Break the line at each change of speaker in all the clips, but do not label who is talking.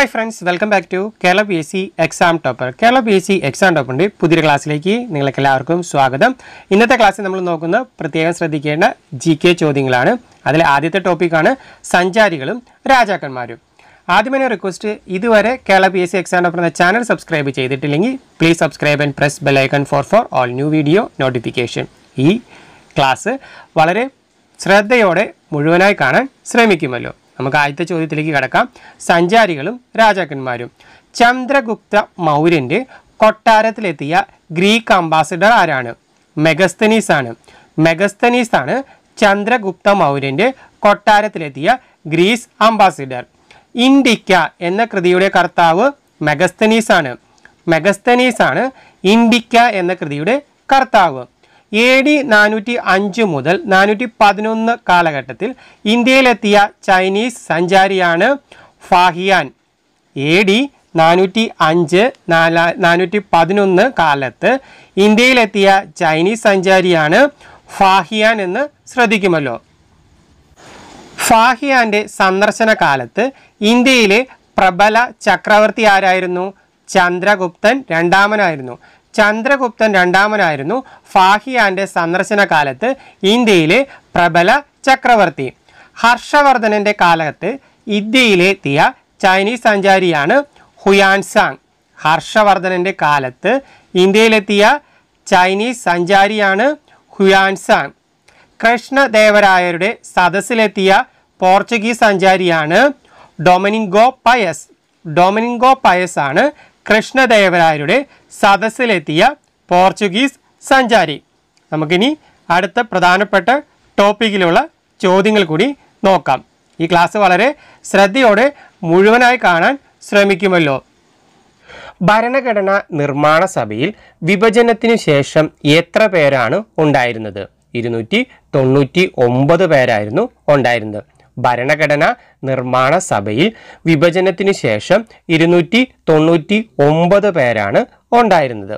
hi friends welcome back to Kerala P S C exam topper Kerala P S C exam ടോപ്പറിൻ്റെ പുതിയൊരു ക്ലാസ്സിലേക്ക് നിങ്ങൾക്ക് എല്ലാവർക്കും സ്വാഗതം ഇന്നത്തെ ക്ലാസ്സിൽ നമ്മൾ നോക്കുന്ന പ്രത്യേകം ശ്രദ്ധിക്കേണ്ട ജി കെ ചോദ്യങ്ങളാണ് അതിൽ ആദ്യത്തെ ടോപ്പിക്കാണ് സഞ്ചാരികളും രാജാക്കന്മാരും ആദ്യമേ റിക്വസ്റ്റ് ഇതുവരെ Kerala P S C exam topper എന്ന ചാനൽ സബ്സ്ക്രൈബ് ചെയ്തിട്ടില്ലെങ്കിൽ please subscribe and press bell icon for for all new video notification ഈ ക്ലാസ് വളരെ ശ്രദ്ധയോടെ മുഴുവനായി കാണാൻ ശ്രമിക്കുമല്ലോ നമുക്ക് ആദ്യത്തെ ചോദ്യത്തിലേക്ക് കടക്കാം സഞ്ചാരികളും രാജാക്കന്മാരും ചന്ദ്രഗുപ്ത മൗര്യൻ്റെ കൊട്ടാരത്തിലെത്തിയ ഗ്രീക്ക് അംബാസിഡർ ആരാണ് മെഗസ്തനീസ് ആണ് മെഗസ്തനീസ് ആണ് ചന്ദ്രഗുപ്ത മൗര്യൻ്റെ കൊട്ടാരത്തിലെത്തിയ ഗ്രീസ് അംബാസിഡർ ഇൻഡിക്ക എന്ന കൃതിയുടെ കർത്താവ് മെഗസ്തനീസ് ആണ് മെഗസ്തനീസ് ആണ് ഇൻഡിക്ക എന്ന കൃതിയുടെ കർത്താവ് എ ഡി നാനൂറ്റി അഞ്ച് മുതൽ നാനൂറ്റി പതിനൊന്ന് കാലഘട്ടത്തിൽ ഇന്ത്യയിലെത്തിയ ചൈനീസ് സഞ്ചാരിയാണ് ഫാഹിയാൻ എ ഡി നാനൂറ്റി അഞ്ച് നാല നാനൂറ്റി പതിനൊന്ന് കാലത്ത് ഇന്ത്യയിലെത്തിയ ചൈനീസ് സഞ്ചാരിയാണ് ഫാഹിയാൻ എന്ന് ശ്രദ്ധിക്കുമല്ലോ ഫാഹിയാൻ്റെ സന്ദർശന കാലത്ത് ഇന്ത്യയിലെ പ്രബല ചക്രവർത്തി ആരായിരുന്നു ചന്ദ്രഗുപ്തൻ രണ്ടാമനായിരുന്നു ചന്ദ്രഗുപ്തൻ രണ്ടാമനായിരുന്നു ഫാഹിയാന്റെ സന്ദർശന കാലത്ത് ഇന്ത്യയിലെ പ്രബല ചക്രവർത്തി ഹർഷവർദ്ധനന്റെ കാലത്ത് ഇന്ത്യയിലെത്തിയ ചൈനീസ് സഞ്ചാരിയാണ് ഹുയാൻസാങ് ഹർഷവർദ്ധനന്റെ കാലത്ത് ഇന്ത്യയിലെത്തിയ ചൈനീസ് സഞ്ചാരിയാണ് ഹുയാൻസാങ് കൃഷ്ണദേവരായരുടെ സദസ്സിലെത്തിയ പോർച്ചുഗീസ് സഞ്ചാരിയാണ് ഡൊമിനിങ്കോ പയസ് ഡൊമിനിങ്കോ പയസ് ആണ് കൃഷ്ണദേവരായരുടെ സദസ്സിലെത്തിയ പോർച്ചുഗീസ് സഞ്ചാരി നമുക്കിനി അടുത്ത പ്രധാനപ്പെട്ട ടോപ്പിക്കിലുള്ള ചോദ്യങ്ങൾ കൂടി നോക്കാം ഈ ക്ലാസ് വളരെ ശ്രദ്ധയോടെ മുഴുവനായി കാണാൻ ശ്രമിക്കുമല്ലോ ഭരണഘടനാ നിർമ്മാണ സഭയിൽ വിഭജനത്തിനു ശേഷം എത്ര പേരാണ് ഉണ്ടായിരുന്നത് ഇരുന്നൂറ്റി തൊണ്ണൂറ്റി ഒമ്പത് പേരായിരുന്നു ഉണ്ടായിരുന്നത് ഭരണഘടന നിർമ്മാണ സഭയിൽ വിഭജനത്തിനു ശേഷം ഇരുന്നൂറ്റി തൊണ്ണൂറ്റി ഒമ്പത് പേരാണ് ഉണ്ടായിരുന്നത്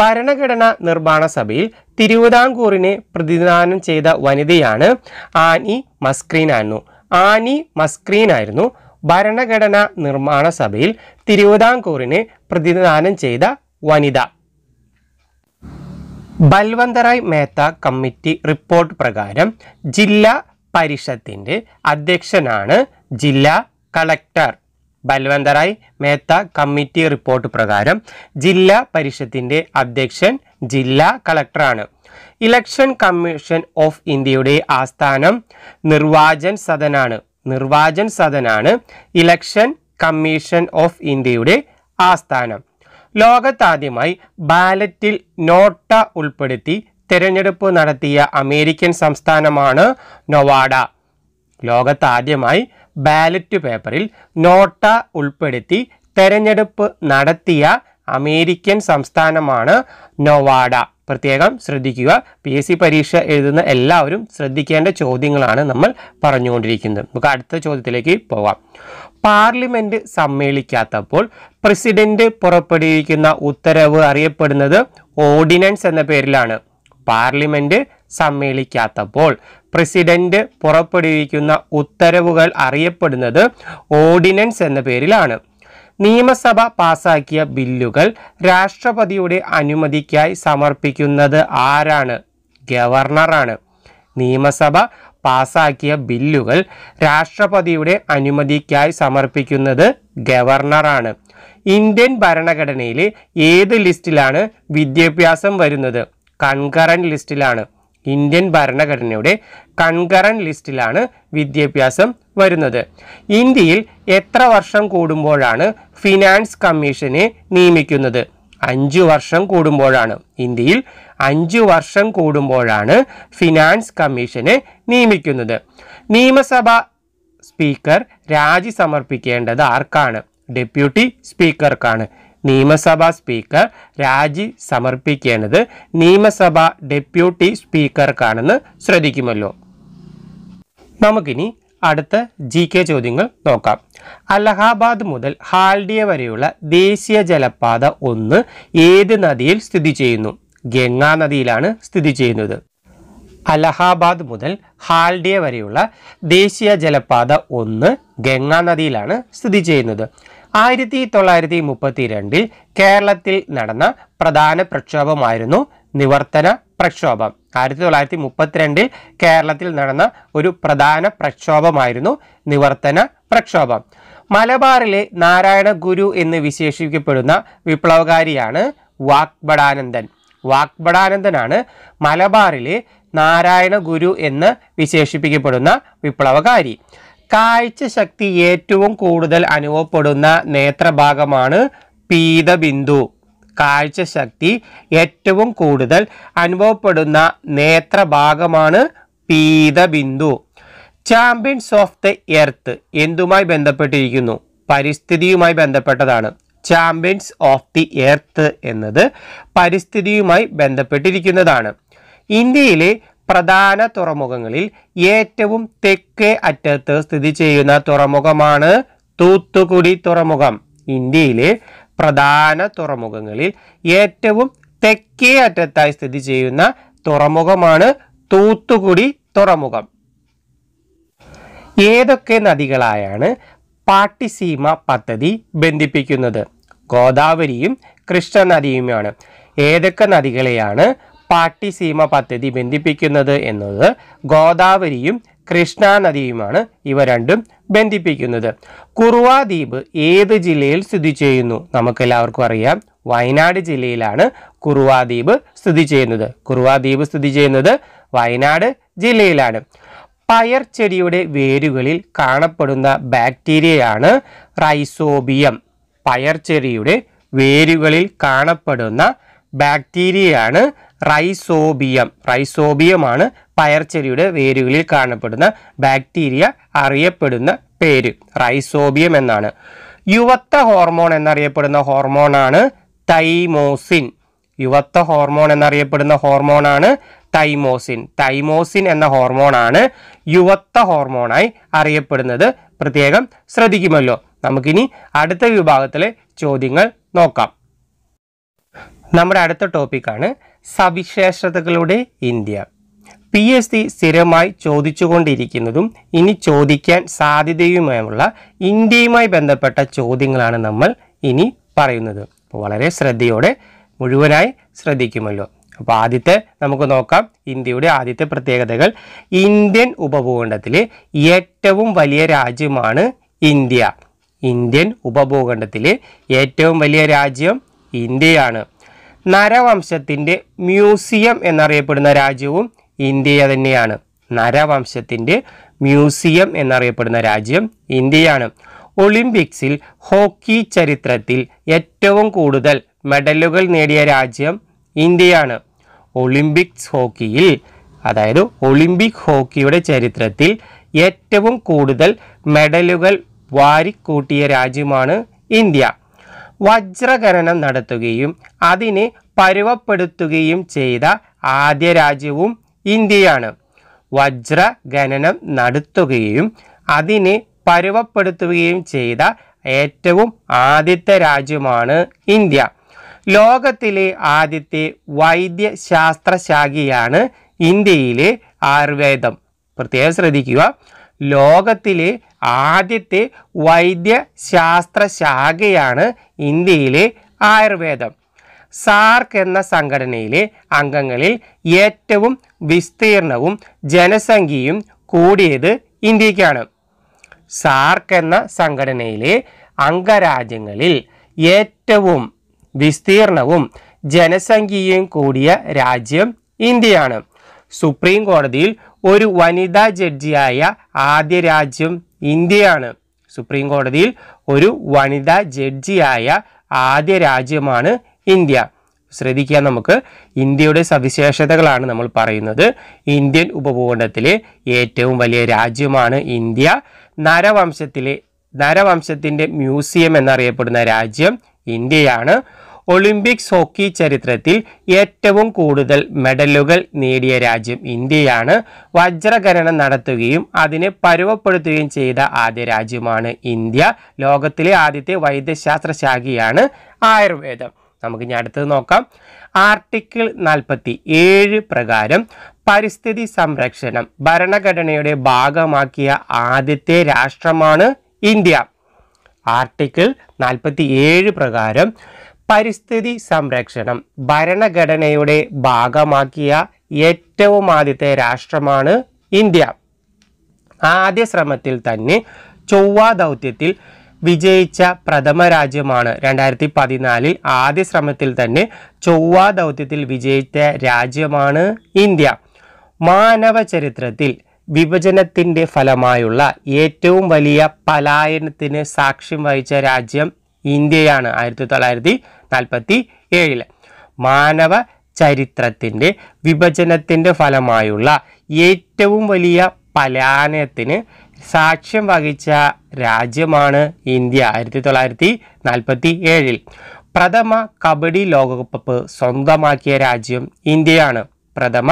ഭരണഘടനാ നിർമ്മാണ സഭയിൽ തിരുവിതാംകൂറിനെ പ്രതിനിധാനം ചെയ്ത വനിതയാണ് ആനി മസ്ക്രീൻ ആയിരുന്നു ആനി മസ്ക്രീൻ ആയിരുന്നു ഭരണഘടനാ നിർമ്മാണ സഭയിൽ തിരുവിതാംകൂറിനെ പ്രതിനിധാനം ചെയ്ത വനിത ബൽവന്തറായ് മേത്ത കമ്മിറ്റി റിപ്പോർട്ട് പ്രകാരം ജില്ലാ പരിഷത്തിൻ്റെ അധ്യക്ഷനാണ് ജില്ലാ collector Balwantrai Mehta committee report പ്രകാരം ജില്ലാ പരിഷത്തിൻ്റെ അധ്യക്ഷൻ ജില്ലാ കളക്ടറാണ് ഇലക്ഷൻ കമ്മീഷൻ ഓഫ് ഇന്ത്യയുടെ ആസ്ഥാനം നിർവാചൻ സദനാണ് നിർവാചൻ സദനാണ് ഇലക്ഷൻ കമ്മീഷൻ ഓഫ് ഇന്ത്യയുടെ ആസ്ഥാനം ലോകത്താദ്യമായി ബാലറ്റിൽ നോട്ട ഉൾപ്പെടുത്തി തിരഞ്ഞെടുപ്പ് നടത്തിയ അമേരിക്കൻ സംസ്ഥാനമാണ് നൊവാഡ ലോകത്താദ്യമായി ബാലറ്റ് പേപ്പറിൽ നോട്ട ഉൾപ്പെടുത്തി തെരഞ്ഞെടുപ്പ് നടത്തിയ അമേരിക്കൻ സംസ്ഥാനമാണ് നൊവാഡ പ്രത്യേകം ശ്രദ്ധിക്കുക പി എസ് സി പരീക്ഷ എഴുതുന്ന എല്ലാവരും ശ്രദ്ധിക്കേണ്ട ചോദ്യങ്ങളാണ് നമ്മൾ പറഞ്ഞുകൊണ്ടിരിക്കുന്നത് നമുക്ക് അടുത്ത ചോദ്യത്തിലേക്ക് പോവാം പാർലമെൻറ്റ് സമ്മേളിക്കാത്തപ്പോൾ പ്രസിഡന്റ് പുറപ്പെടുവിക്കുന്ന ഉത്തരവ് അറിയപ്പെടുന്നത് ഓർഡിനൻസ് എന്ന പേരിലാണ് പാർലമെൻറ്റ് സമ്മേളിക്കാത്തപ്പോൾ പ്രസിഡന്റ് പുറപ്പെടുവിക്കുന്ന ഉത്തരവുകൾ അറിയപ്പെടുന്നത് ഓർഡിനൻസ് എന്ന പേരിലാണ് നിയമസഭ പാസാക്കിയ ബില്ലുകൾ രാഷ്ട്രപതിയുടെ അനുമതിക്കായി സമർപ്പിക്കുന്നത് ആരാണ് ഗവർണറാണ് നിയമസഭ പാസാക്കിയ ബില്ലുകൾ രാഷ്ട്രപതിയുടെ അനുമതിക്കായി സമർപ്പിക്കുന്നത് ഗവർണറാണ് ഇന്ത്യൻ ഭരണഘടനയിലെ ഏത് ലിസ്റ്റിലാണ് വിദ്യാഭ്യാസം വരുന്നത് കൺകറൻറ്റ് ലിസ്റ്റിലാണ് ഇന്ത്യൻ ഭരണഘടനയുടെ കൺകറൻ ലിസ്റ്റിലാണ് വിദ്യാഭ്യാസം വരുന്നത് ഇന്ത്യയിൽ എത്ര വർഷം കൂടുമ്പോഴാണ് ഫിനാൻസ് കമ്മീഷനെ നിയമിക്കുന്നത് അഞ്ചു വർഷം കൂടുമ്പോഴാണ് ഇന്ത്യയിൽ അഞ്ചു വർഷം കൂടുമ്പോഴാണ് ഫിനാൻസ് കമ്മീഷനെ നിയമിക്കുന്നത് നിയമസഭ സ്പീക്കർ രാജി സമർപ്പിക്കേണ്ടത് ആർക്കാണ് ഡെപ്യൂട്ടി സ്പീക്കർക്കാണ് നിയമസഭാ സ്പീക്കർ രാജി സമർപ്പിക്കേണ്ടത് നിയമസഭാ ഡെപ്യൂട്ടി സ്പീക്കർക്കാണെന്ന് ശ്രദ്ധിക്കുമല്ലോ നമുക്കിനി അടുത്ത ജി കെ ചോദ്യങ്ങൾ നോക്കാം അലഹാബാദ് മുതൽ ഹാൽഡിയ വരെയുള്ള ദേശീയ ജലപാത ഒന്ന് ഏത് നദിയിൽ സ്ഥിതി ചെയ്യുന്നു ഗംഗാ നദിയിലാണ് സ്ഥിതി ചെയ്യുന്നത് അലഹാബാദ് മുതൽ ഹാൽഡിയ വരെയുള്ള ദേശീയ ജലപാത ഒന്ന് ഗംഗാ നദിയിലാണ് സ്ഥിതി ചെയ്യുന്നത് ആയിരത്തി തൊള്ളായിരത്തി മുപ്പത്തി രണ്ടിൽ കേരളത്തിൽ നടന്ന പ്രധാന പ്രക്ഷോഭമായിരുന്നു നിവർത്തന പ്രക്ഷോഭം ആയിരത്തി തൊള്ളായിരത്തി മുപ്പത്തിരണ്ടിൽ കേരളത്തിൽ നടന്ന ഒരു പ്രധാന പ്രക്ഷോഭമായിരുന്നു നിവർത്തന പ്രക്ഷോഭം മലബാറിലെ നാരായണ ഗുരു എന്ന് വിശേഷിക്കപ്പെടുന്ന വിപ്ലവകാരിയാണ് വാക്ബടാനന്ദൻ വാക്ബടാനന്ദനാണ് മലബാറിലെ നാരായണ ഗുരു എന്ന് വിശേഷിപ്പിക്കപ്പെടുന്ന വിപ്ലവകാരി കാഴ്ചശക്തി ഏറ്റവും കൂടുതൽ അനുഭവപ്പെടുന്ന നേത്രഭാഗമാണ് പീതബിന്ദു കാഴ്ചശക്തി ഏറ്റവും കൂടുതൽ അനുഭവപ്പെടുന്ന നേത്രഭാഗമാണ് പീതബിന്ദു ചാമ്പ്യൻസ് ഓഫ് ദ എർത്ത് എന്തുമായി ബന്ധപ്പെട്ടിരിക്കുന്നു പരിസ്ഥിതിയുമായി ബന്ധപ്പെട്ടതാണ് ചാമ്പ്യൻസ് ഓഫ് ദി എർത്ത് എന്നത് പരിസ്ഥിതിയുമായി ബന്ധപ്പെട്ടിരിക്കുന്നതാണ് ഇന്ത്യയിലെ പ്രധാന തുറമുഖങ്ങളിൽ ഏറ്റവും തെക്കേ അറ്റത്ത് സ്ഥിതി ചെയ്യുന്ന തുറമുഖമാണ് തൂത്തുക്കുടി തുറമുഖം ഇന്ത്യയിലെ പ്രധാന തുറമുഖങ്ങളിൽ ഏറ്റവും തെക്കേ അറ്റത്തായി സ്ഥിതി ചെയ്യുന്ന തുറമുഖമാണ് തൂത്തുക്കുടി തുറമുഖം ഏതൊക്കെ നദികളായാണ് പാട്ടിസീമ പദ്ധതി ബന്ധിപ്പിക്കുന്നത് ഗോദാവരിയും കൃഷ്ണനദിയുമാണ് ഏതൊക്കെ നദികളെയാണ് സീമ പദ്ധതി ബന്ധിപ്പിക്കുന്നത് എന്നത് ഗോദാവരിയും കൃഷ്ണ നദിയുമാണ് ഇവ രണ്ടും ബന്ധിപ്പിക്കുന്നത് കുറുവ ദ്വീപ് ഏത് ജില്ലയിൽ സ്ഥിതി ചെയ്യുന്നു നമുക്കെല്ലാവർക്കും അറിയാം വയനാട് ജില്ലയിലാണ് കുറുവ ദ്വീപ് സ്ഥിതി ചെയ്യുന്നത് കുറുവ ദ്വീപ് സ്ഥിതി ചെയ്യുന്നത് വയനാട് ജില്ലയിലാണ് പയർ ചെടിയുടെ വേരുകളിൽ കാണപ്പെടുന്ന ബാക്ടീരിയയാണ് റൈസോബിയം പയർ ചെടിയുടെ വേരുകളിൽ കാണപ്പെടുന്ന ബാക്ടീരിയയാണ് റൈസോബിയം റൈസോബിയമാണ് പയർച്ചെടിയുടെ വേരുകളിൽ കാണപ്പെടുന്ന ബാക്ടീരിയ അറിയപ്പെടുന്ന പേര് റൈസോബിയം എന്നാണ് യുവത്വ ഹോർമോൺ എന്നറിയപ്പെടുന്ന ഹോർമോണാണ് തൈമോസിൻ യുവത്വ ഹോർമോൺ എന്നറിയപ്പെടുന്ന ഹോർമോണാണ് തൈമോസിൻ തൈമോസിൻ എന്ന ഹോർമോണാണ് യുവത്വ ഹോർമോണായി അറിയപ്പെടുന്നത് പ്രത്യേകം ശ്രദ്ധിക്കുമല്ലോ നമുക്കിനി അടുത്ത വിഭാഗത്തിലെ ചോദ്യങ്ങൾ നോക്കാം നമ്മുടെ അടുത്ത ടോപ്പിക്കാണ് സവിശേഷതകളുടെ ഇന്ത്യ പി എസ് സി സ്ഥിരമായി ചോദിച്ചുകൊണ്ടിരിക്കുന്നതും ഇനി ചോദിക്കാൻ സാധ്യതയുമായുള്ള ഇന്ത്യയുമായി ബന്ധപ്പെട്ട ചോദ്യങ്ങളാണ് നമ്മൾ ഇനി പറയുന്നത് വളരെ ശ്രദ്ധയോടെ മുഴുവനായി ശ്രദ്ധിക്കുമല്ലോ അപ്പോൾ ആദ്യത്തെ നമുക്ക് നോക്കാം ഇന്ത്യയുടെ ആദ്യത്തെ പ്രത്യേകതകൾ ഇന്ത്യൻ ഉപഭൂഖണ്ഡത്തിലെ ഏറ്റവും വലിയ രാജ്യമാണ് ഇന്ത്യ ഇന്ത്യൻ ഉപഭൂഖണ്ഡത്തിലെ ഏറ്റവും വലിയ രാജ്യം ഇന്ത്യയാണ് നരവംശത്തിൻ്റെ മ്യൂസിയം എന്നറിയപ്പെടുന്ന രാജ്യവും ഇന്ത്യ തന്നെയാണ് നരവംശത്തിൻ്റെ മ്യൂസിയം എന്നറിയപ്പെടുന്ന രാജ്യം ഇന്ത്യയാണ് ഒളിമ്പിക്സിൽ ഹോക്കി ചരിത്രത്തിൽ ഏറ്റവും കൂടുതൽ മെഡലുകൾ നേടിയ രാജ്യം ഇന്ത്യയാണ് ഒളിമ്പിക്സ് ഹോക്കിയിൽ അതായത് ഒളിമ്പിക് ഹോക്കിയുടെ ചരിത്രത്തിൽ ഏറ്റവും കൂടുതൽ മെഡലുകൾ വാരിക്കൂട്ടിയ രാജ്യമാണ് ഇന്ത്യ വജ്രകരണം നടത്തുകയും അതിനെ പരുവപ്പെടുത്തുകയും ചെയ്ത ആദ്യ രാജ്യവും ഇന്ത്യയാണ് വജ്രഖനനം നടത്തുകയും അതിനെ പരുവപ്പെടുത്തുകയും ചെയ്ത ഏറ്റവും ആദ്യത്തെ രാജ്യമാണ് ഇന്ത്യ ലോകത്തിലെ ആദ്യത്തെ വൈദ്യശാസ്ത്രശാഖയാണ് ഇന്ത്യയിലെ ആയുർവേദം പ്രത്യേകം ശ്രദ്ധിക്കുക ലോകത്തിലെ ആദ്യത്തെ വൈദ്യശാസ്ത്ര ശാഖയാണ് ഇന്ത്യയിലെ ആയുർവേദം സാർക്ക് എന്ന സംഘടനയിലെ അംഗങ്ങളിൽ ഏറ്റവും വിസ്തീർണവും ജനസംഖ്യയും കൂടിയത് ഇന്ത്യക്കാണ് സാർക്ക് എന്ന സംഘടനയിലെ അംഗരാജ്യങ്ങളിൽ ഏറ്റവും വിസ്തീർണവും ജനസംഖ്യയും കൂടിയ രാജ്യം ഇന്ത്യയാണ് സുപ്രീം കോടതിയിൽ ഒരു വനിതാ ജഡ്ജിയായ ആദ്യ രാജ്യം ഇന്ത്യയാണ് സുപ്രീം കോടതിയിൽ ഒരു വനിതാ ജഡ്ജിയായ ആദ്യ രാജ്യമാണ് ഇന്ത്യ ശ്രദ്ധിക്കുക നമുക്ക് ഇന്ത്യയുടെ സവിശേഷതകളാണ് നമ്മൾ പറയുന്നത് ഇന്ത്യൻ ഉപഭൂഖണ്ഡത്തിലെ ഏറ്റവും വലിയ രാജ്യമാണ് ഇന്ത്യ നരവംശത്തിലെ നരവംശത്തിൻ്റെ മ്യൂസിയം എന്നറിയപ്പെടുന്ന രാജ്യം ഇന്ത്യയാണ് ഒളിമ്പിക്സ് ഹോക്കി ചരിത്രത്തിൽ ഏറ്റവും കൂടുതൽ മെഡലുകൾ നേടിയ രാജ്യം ഇന്ത്യയാണ് വജ്രഖനനം നടത്തുകയും അതിനെ പരുവപ്പെടുത്തുകയും ചെയ്ത ആദ്യ രാജ്യമാണ് ഇന്ത്യ ലോകത്തിലെ ആദ്യത്തെ വൈദ്യശാസ്ത്ര ശാഖയാണ് ആയുർവേദം നമുക്ക് ഇനി അടുത്തത് നോക്കാം ആർട്ടിക്കിൾ നാൽപ്പത്തി ഏഴ് പ്രകാരം പരിസ്ഥിതി സംരക്ഷണം ഭരണഘടനയുടെ ഭാഗമാക്കിയ ആദ്യത്തെ രാഷ്ട്രമാണ് ഇന്ത്യ ആർട്ടിക്കിൾ നാൽപ്പത്തി ഏഴ് പ്രകാരം പരിസ്ഥിതി സംരക്ഷണം ഭരണഘടനയുടെ ഭാഗമാക്കിയ ഏറ്റവും ആദ്യത്തെ രാഷ്ട്രമാണ് ഇന്ത്യ ആദ്യ ശ്രമത്തിൽ തന്നെ ചൊവ്വ ദൗത്യത്തിൽ വിജയിച്ച പ്രഥമ രാജ്യമാണ് രണ്ടായിരത്തി പതിനാലിൽ ആദ്യ ശ്രമത്തിൽ തന്നെ ചൊവ്വ ദൗത്യത്തിൽ വിജയിച്ച രാജ്യമാണ് ഇന്ത്യ മാനവ ചരിത്രത്തിൽ വിഭജനത്തിൻ്റെ ഫലമായുള്ള ഏറ്റവും വലിയ പലായനത്തിന് സാക്ഷ്യം വഹിച്ച രാജ്യം ഇന്ത്യയാണ് ആയിരത്തി തൊള്ളായിരത്തി നാൽപ്പത്തി ഏഴില് മാനവ ചരിത്രത്തിൻ്റെ വിഭജനത്തിൻ്റെ ഫലമായുള്ള ഏറ്റവും വലിയ പലായനത്തിന് സാക്ഷ്യം വഹിച്ച രാജ്യമാണ് ഇന്ത്യ ആയിരത്തി തൊള്ളായിരത്തി നാൽപ്പത്തി ഏഴിൽ പ്രഥമ കബഡി ലോകകപ്പ് സ്വന്തമാക്കിയ രാജ്യം ഇന്ത്യയാണ് പ്രഥമ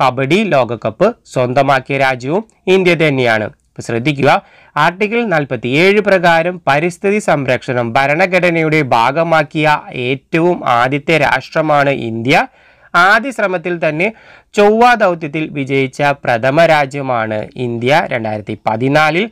കബഡി ലോകകപ്പ് സ്വന്തമാക്കിയ രാജ്യവും ഇന്ത്യ തന്നെയാണ് ഇപ്പോൾ ശ്രദ്ധിക്കുക ആർട്ടിക്കിൾ നാൽപ്പത്തി ഏഴ് പ്രകാരം പരിസ്ഥിതി സംരക്ഷണം ഭരണഘടനയുടെ ഭാഗമാക്കിയ ഏറ്റവും ആദ്യത്തെ രാഷ്ട്രമാണ് ഇന്ത്യ ആദ്യ ശ്രമത്തിൽ തന്നെ ചൊവ്വ ദൗത്യത്തിൽ വിജയിച്ച പ്രഥമ രാജ്യമാണ് ഇന്ത്യ രണ്ടായിരത്തി പതിനാലിൽ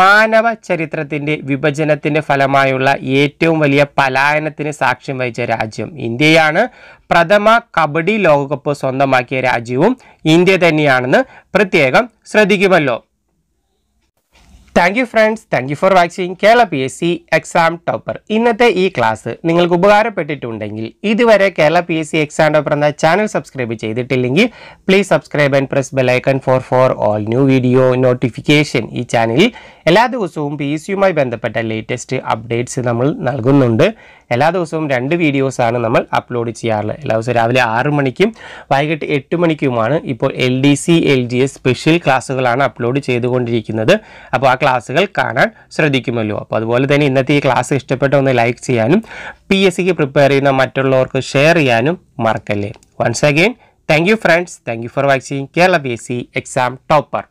മാനവ ചരിത്രത്തിൻ്റെ വിഭജനത്തിൻ്റെ ഫലമായുള്ള ഏറ്റവും വലിയ പലായനത്തിന് സാക്ഷ്യം വഹിച്ച രാജ്യം ഇന്ത്യയാണ് പ്രഥമ കബഡി ലോകകപ്പ് സ്വന്തമാക്കിയ രാജ്യവും ഇന്ത്യ തന്നെയാണെന്ന് പ്രത്യേകം ശ്രദ്ധിക്കുമല്ലോ thank you friends thank you for watching Kerala P S C exam topper ഇന്നത്തെ ഈ ക്ലാസ് നിങ്ങൾക്ക് ഉപകാരപ്പെട്ടിട്ടുണ്ടെങ്കിൽ ഇതുവരെ Kerala P S C exam topper എന്ന ചാനൽ സബ്സ്ക്രൈബ് ചെയ്തിട്ടില്ലെങ്കിൽ please subscribe and press bell icon for for all new video notification ഈ ചാനലിൽ എല്ലാ ദിവസവും പി എസ് സിയുമായി ബന്ധപ്പെട്ട ലേറ്റസ്റ്റ് അപ്ഡേറ്റ്സ് നമ്മൾ നൽകുന്നുണ്ട് എല്ലാ ദിവസവും രണ്ട് വീഡിയോസാണ് നമ്മൾ അപ്ലോഡ് ചെയ്യാറുള്ളത് എല്ലാ ദിവസവും രാവിലെ ആറ് മണിക്കും വൈകിട്ട് എട്ട് മണിക്കുമാണ് ഇപ്പോൾ L D C L G S special ക്ലാസ്സുകളാണ് അപ്ലോഡ് ചെയ്തുകൊണ്ടിരിക്കുന്നത് അപ്പോൾ ആ ക്ലാസ്സുകൾ കാണാൻ ശ്രദ്ധിക്കുമല്ലോ അപ്പോൾ അതുപോലെ തന്നെ ഇന്നത്തെ ഈ ക്ലാസ് ഇഷ്ടപ്പെട്ട ഒന്ന് ലൈക്ക് ചെയ്യാനും പി എസ് സിക്ക് പ്രിപ്പയർ ചെയ്യുന്ന മറ്റുള്ളവർക്ക് ഷെയർ ചെയ്യാനും മറക്കല്ലേ once again thank you friends thank you for watching Kerala P S C exam topper